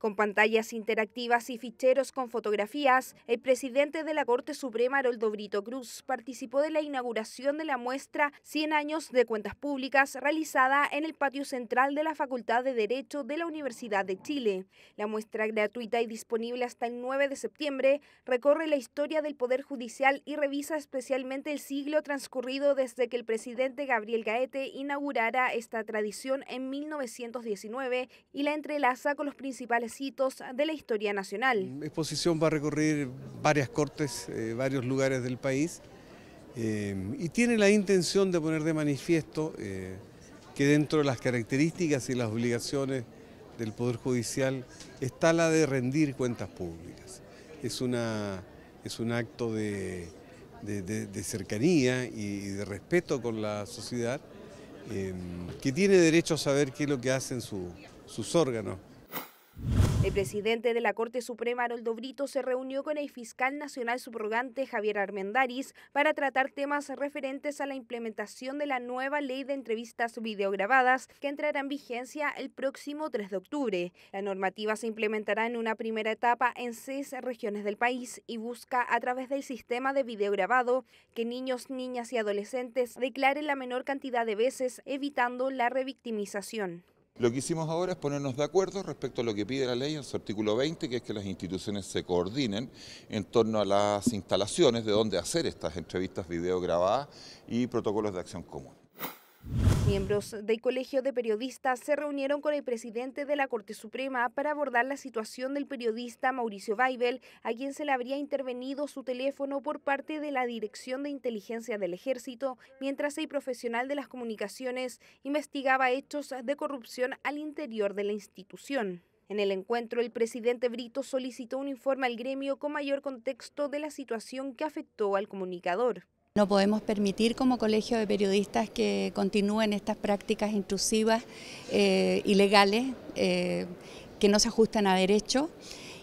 Con pantallas interactivas y ficheros con fotografías, el presidente de la Corte Suprema, Haroldo Brito Cruz, participó de la inauguración de la muestra 100 años de cuentas públicas realizada en el patio central de la Facultad de Derecho de la Universidad de Chile. La muestra gratuita y disponible hasta el 9 de septiembre recorre la historia del Poder Judicial y revisa especialmente el siglo transcurrido desde que el presidente Gabriel Gaete inaugurara esta tradición en 1919 y la entrelaza con los principales de la historia nacional. La exposición va a recorrer varias cortes, eh, varios lugares del país eh, y tiene la intención de poner de manifiesto eh, que dentro de las características y las obligaciones del Poder Judicial está la de rendir cuentas públicas. Es, una, es un acto de, cercanía y de respeto con la sociedad que tiene derecho a saber qué es lo que hacen sus órganos. El presidente de la Corte Suprema, Haroldo Brito, se reunió con el fiscal nacional subrogante Javier Armendaris para tratar temas referentes a la implementación de la nueva ley de entrevistas videograbadas que entrará en vigencia el próximo 3 de octubre. La normativa se implementará en una primera etapa en seis regiones del país y busca, a través del sistema de videograbado, que niños, niñas y adolescentes declaren la menor cantidad de veces, evitando la revictimización. Lo que hicimos ahora es ponernos de acuerdo respecto a lo que pide la ley en su artículo 20, que es que las instituciones se coordinen en torno a las instalaciones de dónde hacer estas entrevistas grabadas y protocolos de acción común. Miembros del Colegio de Periodistas se reunieron con el presidente de la Corte Suprema para abordar la situación del periodista Mauricio Baibel, a quien se le habría intervenido su teléfono por parte de la Dirección de Inteligencia del Ejército, mientras el profesional de las comunicaciones investigaba hechos de corrupción al interior de la institución. En el encuentro, el presidente Brito solicitó un informe al gremio con mayor contexto de la situación que afectó al comunicador. No podemos permitir como colegio de periodistas que continúen estas prácticas intrusivas, eh, ilegales, eh, que no se ajustan a derecho.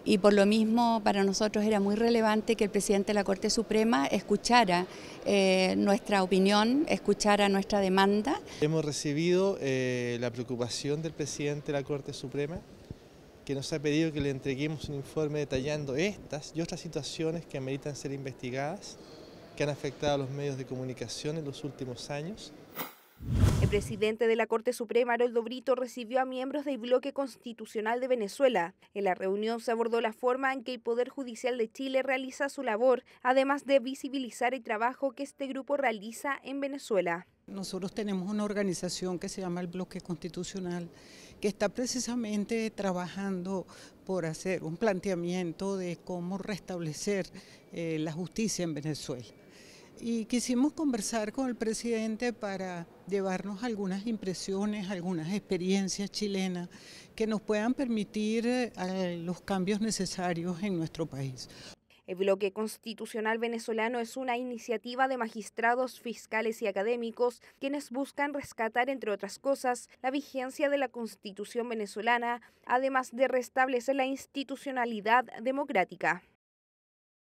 Y por lo mismo para nosotros era muy relevante que el presidente de la Corte Suprema escuchara eh, nuestra opinión, escuchara nuestra demanda. Hemos recibido la preocupación del presidente de la Corte Suprema, que nos ha pedido que le entreguemos un informe detallando estas y otras situaciones que ameritan ser investigadas que han afectado a los medios de comunicación en los últimos años. El presidente de la Corte Suprema, Haroldo Brito, recibió a miembros del bloque constitucional de Venezuela. En la reunión se abordó la forma en que el Poder Judicial de Chile realiza su labor, además de visibilizar el trabajo que este grupo realiza en Venezuela. Nosotros tenemos una organización que se llama el Bloque Constitucional, que está precisamente trabajando por hacer un planteamiento de cómo restablecer eh, la justicia en Venezuela y quisimos conversar con el presidente para llevarnos algunas impresiones, algunas experiencias chilenas que nos puedan permitir eh, los cambios necesarios en nuestro país. El bloque constitucional venezolano es una iniciativa de magistrados, fiscales y académicos quienes buscan rescatar, entre otras cosas, la vigencia de la constitución venezolana, además de restablecer la institucionalidad democrática.